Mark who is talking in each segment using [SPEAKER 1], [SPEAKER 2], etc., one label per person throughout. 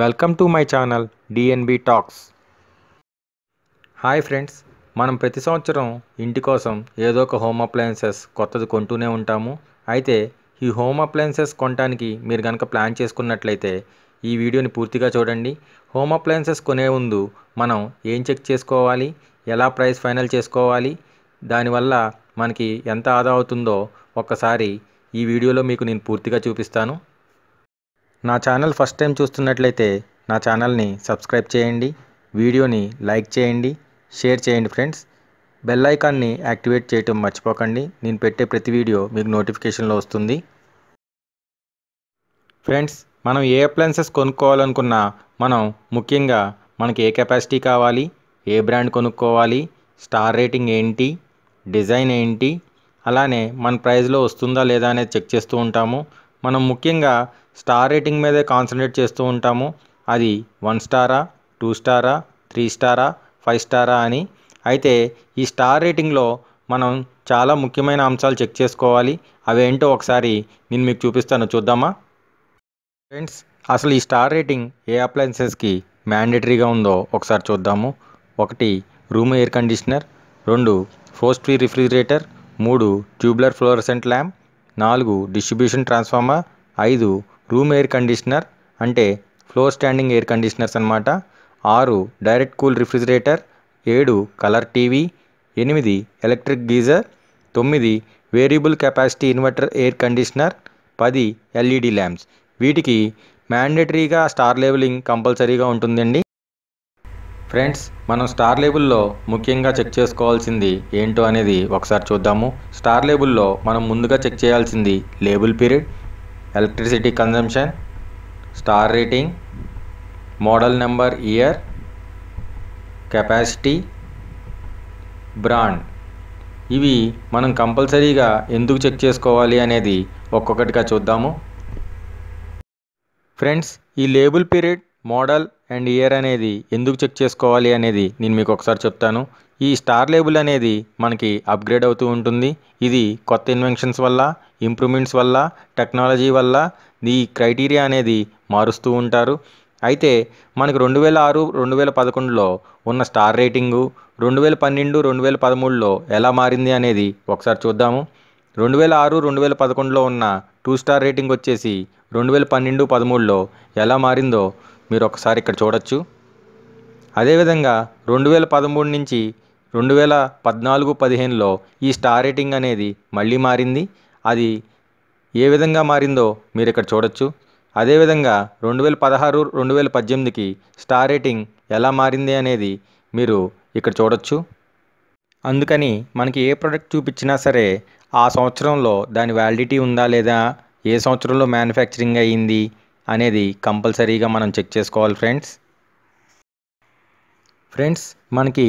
[SPEAKER 1] welcome to my channel DNB talks hi friends మనం ప్రతి సంవత్సరం ఇంటి కోసం ఏదో ఒక హోమ్ అప్లయన్సెస్ కొత్తది కొంటూనే ఉంటాము అయితే ఈ హోమ్ అప్లయన్సెస్ కొనడానికి మీరు కనుక ప్లాన్ చేసుకున్నట్లయితే ఈ వీడియోని పూర్తిగా చూడండి హోమ్ అప్లయన్సెస్ కొనే ముందు మనం ఏం చెక్ చేసుకోవాలి ఎలా ప్రైస్ ఫైనల్ చేసుకోవాలి దానివల్ల మనకి ఎంత ఆదా అవుతుందో ఒక్కసారి ఈ వీడియోలో మీకు నేను పూర్తిగా చూపిస్తాను నా ఛానల్ ఫస్ట్ టైం చూస్తున్నట్లయితే నా ఛానల్ని సబ్స్క్రైబ్ చేయండి వీడియోని లైక్ చేయండి షేర్ చేయండి ఫ్రెండ్స్ బెల్ ఐకాన్ని యాక్టివేట్ చేయటం మర్చిపోకండి నేను పెట్టే ప్రతి వీడియో మీకు నోటిఫికేషన్లో వస్తుంది ఫ్రెండ్స్ మనం ఏ అప్లయన్సెస్ కొనుక్కోవాలనుకున్నా మనం ముఖ్యంగా మనకి ఏ కెపాసిటీ కావాలి ఏ బ్రాండ్ కొనుక్కోవాలి స్టార్ రేటింగ్ ఏంటి డిజైన్ ఏంటి అలానే మన ప్రైస్లో వస్తుందా లేదా అనేది చెక్ చేస్తూ ఉంటాము మనం ముఖ్యంగా స్టార్ రేటింగ్ మీదే కాన్సన్ట్రేట్ చేస్తూ ఉంటాము అది వన్ స్టారా టూ స్టారా త్రీ స్టారా ఫైవ్ స్టారా అని అయితే ఈ స్టార్ రేటింగ్లో మనం చాలా ముఖ్యమైన అంశాలు చెక్ చేసుకోవాలి అవేంటో ఒకసారి నేను మీకు చూపిస్తాను చూద్దామా ఫ్రెండ్స్ అసలు ఈ స్టార్ రేటింగ్ ఏ అప్లయన్సెస్కి మ్యాండేటరీగా ఉందో ఒకసారి చూద్దాము ఒకటి రూమ్ ఎయిర్ కండిషనర్ రెండు ఫోస్ట్ ఫ్రీ రిఫ్రిజిరేటర్ మూడు ట్యూబ్లర్ ఫ్లోరసెంట్ ల్యాంప్ నాలుగు డిస్ట్రిబ్యూషన్ ట్రాన్స్ఫార్మర్ ఐదు రూమ్ ఎయిర్ కండిషనర్ అంటే ఫ్లోర్ స్టాండింగ్ ఎయిర్ కండిషనర్స్ అనమాట ఆరు డైరెక్ట్ కూల్ రిఫ్రిజిరేటర్ ఏడు కలర్ టీవీ ఎనిమిది ఎలక్ట్రిక్ గీజర్ తొమ్మిది variable capacity inverter air conditioner పది ఎల్ఈడి ల్యాంప్స్ వీటికి మ్యాండేటరీగా స్టార్ లేబులింగ్ కంపల్సరీగా ఉంటుందండి ఫ్రెండ్స్ మనం స్టార్ లేబుల్లో ముఖ్యంగా చెక్ చేసుకోవాల్సింది ఏంటో అనేది ఒకసారి చూద్దాము స్టార్ లేబుల్లో మనం ముందుగా చెక్ చేయాల్సింది label period electricity consumption star rating model number year capacity brand ఇవి మనం కంపల్సరీగా ఎందుకు చెక్ చేసుకోవాలి అనేది ఒక్కొక్కటిగా చూద్దాము ఫ్రెండ్స్ ఈ label period model and year అనేది ఎందుకు చెక్ చేసుకోవాలి అనేది నేను మీకు ఒకసారి చెప్తాను ఈ స్టార్ లేబుల్ అనేది మనకి అప్గ్రేడ్ అవుతూ ఉంటుంది ఇది కొత్త ఇన్వెన్షన్స్ వల్ల ఇంప్రూవ్మెంట్స్ వల్ల టెక్నాలజీ వల్ల ఈ క్రైటీరియా అనేది మారుస్తూ ఉంటారు అయితే మనకు రెండు వేల ఆరు రెండు వేల పదకొండులో ఉన్న స్టార్ రేటింగు రెండు వేల పన్నెండు రెండు వేల పదమూడులో ఎలా మారింది అనేది ఒకసారి చూద్దాము రెండు వేల ఆరు రెండు వేల పదకొండులో ఉన్న టూ స్టార్ రేటింగ్ వచ్చేసి రెండు వేల పన్నెండు పదమూడులో ఎలా మారిందో మీరు ఒకసారి ఇక్కడ చూడొచ్చు అదేవిధంగా రెండు వేల పదమూడు నుంచి రెండు వేల పద్నాలుగు పదిహేనులో ఈ స్టార్ రేటింగ్ అనేది మళ్ళీ మారింది అది ఏ విధంగా మారిందో మీరు ఇక్కడ చూడొచ్చు అదేవిధంగా రెండు వేల పదహారు రెండు వేల పద్దెనిమిదికి స్టార్ రేటింగ్ ఎలా మారింది అనేది మీరు ఇక్కడ చూడొచ్చు అందుకని మనకి ఏ ప్రోడక్ట్ చూపించినా సరే ఆ సంవత్సరంలో దాని వ్యాలిడిటీ ఉందా లేదా ఏ సంవత్సరంలో మ్యానుఫ్యాక్చరింగ్ అయ్యింది అనేది కంపల్సరీగా మనం చెక్ చేసుకోవాలి ఫ్రెండ్స్ ఫ్రెండ్స్ మనకి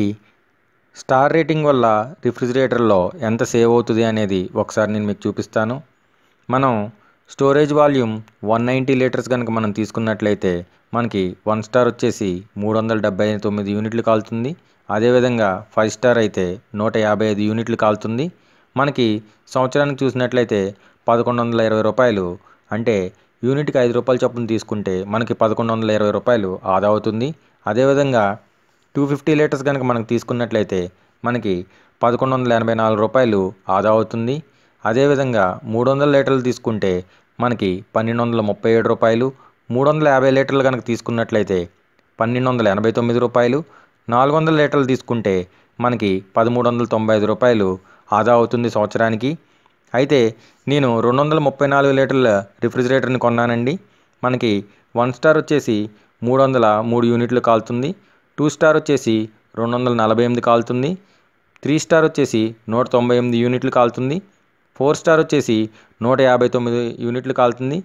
[SPEAKER 1] స్టార్ రేటింగ్ వల్ల రిఫ్రిజిరేటర్లో ఎంత సేవ్ అవుతుంది అనేది ఒకసారి నేను మీకు చూపిస్తాను మనం storage volume one ninety litres కనుక మనం తీసుకున్నట్లయితే మనకి వన్ స్టార్ వచ్చేసి మూడు వందల డెబ్బై తొమ్మిది యూనిట్లు కాలుతుంది అదేవిధంగా ఫైవ్ స్టార్ అయితే నూట యాభై ఐదు యూనిట్లు కాలుతుంది మనకి సంవత్సరానికి చూసినట్లయితే పదకొండు వందల ఇరవై రూపాయలు అంటే యూనిట్కి ఐదు రూపాయల చొప్పున తీసుకుంటే మనకి పదకొండు వందల ఇరవై రూపాయలు ఆదా అవుతుంది అదేవిధంగా టూ ఫిఫ్టీ లీటర్స్ కనుక మనం తీసుకున్నట్లయితే మనకి పదకొండు వందల ఎనభై నాలుగు రూపాయలు ఆదా అవుతుంది అదేవిధంగా మూడు వందల లీటర్లు తీసుకుంటే మనకి పన్నెండు వందల ముప్పై ఏడు రూపాయలు మూడు వందల యాభై లీటర్లు కనుక తీసుకున్నట్లయితే పన్నెండు వందల ఎనభై తొమ్మిది రూపాయలు నాలుగు వందల లీటర్లు తీసుకుంటే మనకి పదమూడు వందల తొంభై ఐదు రూపాయలు ఆదా అవుతుంది సంవత్సరానికి అయితే నేను రెండు వందల ముప్పై నాలుగు లీటర్ల రిఫ్రిజిరేటర్ని కొన్నానండి మనకి వన్ స్టార్ వచ్చేసి మూడు వందల మూడు యూనిట్లు కాలుతుంది టూ స్టార్ వచ్చేసి రెండు వందల నలభై ఎనిమిది కాలుతుంది త్రీ స్టార్ వచ్చేసి నూట తొంభై ఎనిమిది యూనిట్లు కాలుతుంది ఫోర్ స్టార్ వచ్చేసి నూట యాభై తొమ్మిది యూనిట్లు కాలుతుంది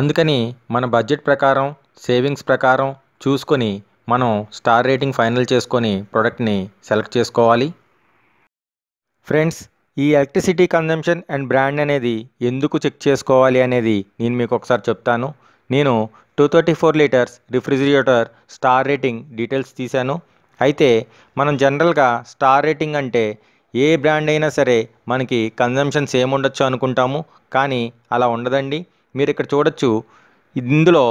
[SPEAKER 1] అందుకని మన బడ్జెట్ ప్రకారం సేవింగ్స్ ప్రకారం చూసుకొని మనం స్టార్ రేటింగ్ ఫైనల్ చేసుకొని ప్రోడక్ట్ని సెలెక్ట్ చేసుకోవాలి ఫ్రెండ్స్ ఈ ఎలక్ట్రిసిటీ కన్జంప్షన్ అండ్ బ్రాండ్ అనేది ఎందుకు చెక్ చేసుకోవాలి అనేది నేను మీకు ఒకసారి చెప్తాను నేను two thirty four litres refrigerator star rating details తీశాను అయితే మనం జనరల్గా స్టార్ రేటింగ్ అంటే ఏ బ్రాండ్ అయినా సరే మనకి కన్జంప్షన్ సేమ్ ఉండొచ్చు అనుకుంటాము కానీ అలా ఉండదండి మీరు ఇక్కడ చూడొచ్చు ఇందులో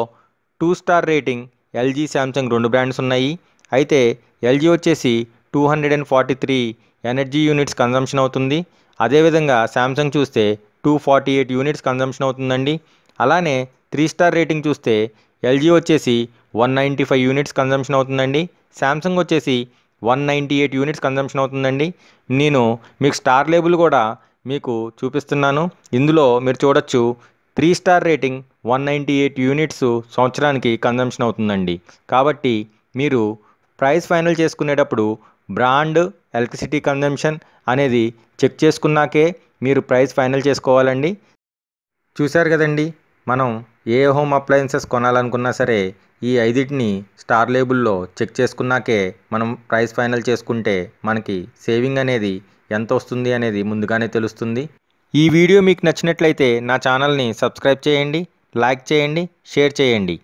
[SPEAKER 1] two star rating LG Samsung రెండు బ్రాండ్స్ ఉన్నాయి అయితే ఎల్జీ వచ్చేసి two hundred and forty three energy units consumption అవుతుంది అదేవిధంగా శాంసంగ్ చూస్తే two forty eight units consumption అవుతుందండి అలానే త్రీ స్టార్ రేటింగ్ చూస్తే ఎల్జీ వచ్చేసి one ninety five units consumption అవుతుందండి శాంసంగ్ వచ్చేసి one ninety eight units consumption అవుతుందండి నేను మీకు స్టార్ లేబుల్ కూడా మీకు చూపిస్తున్నాను ఇందులో మీరు చూడొచ్చు three star rating one ninety eight units సంవత్సరానికి కన్జంప్షన్ అవుతుందండి కాబట్టి మీరు ప్రైస్ ఫైనల్ చేసుకునేటప్పుడు బ్రాండ్ ఎలక్ట్రిసిటీ కన్జంప్షన్ అనేది చెక్ చేసుకున్నాకే మీరు ప్రైస్ ఫైనల్ చేసుకోవాలండి చూశారు కదండి మనం ఏ హోమ్ అప్లయన్సెస్ కొనాలనుకున్నా సరే ఈ ఐదింటిని స్టార్ లేబుల్లో చెక్ చేసుకున్నాకే మనం ప్రైస్ ఫైనల్ చేసుకుంటే మనకి సేవింగ్ అనేది ఎంత వస్తుంది అనేది ముందుగానే తెలుస్తుంది ఈ వీడియో మీకు నచ్చినట్లయితే నా ఛానల్ని సబ్స్క్రైబ్ చేయండి లైక్ చేయండి షేర్ చేయండి